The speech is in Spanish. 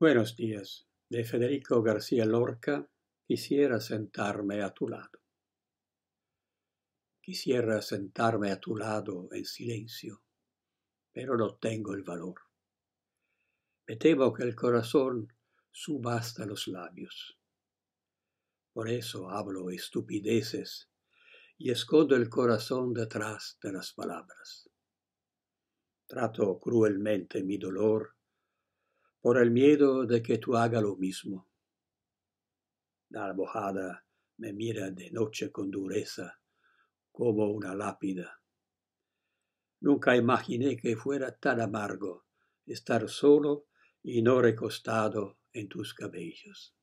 Buenos días, de Federico García Lorca, quisiera sentarme a tu lado. Quisiera sentarme a tu lado en silencio, pero no tengo el valor. Me temo que el corazón subasta los labios. Por eso hablo estupideces y escondo el corazón detrás de las palabras. Trato cruelmente mi dolor por el miedo de que tú hagas lo mismo. La almohada me mira de noche con dureza, como una lápida. Nunca imaginé que fuera tan amargo estar solo y no recostado en tus cabellos.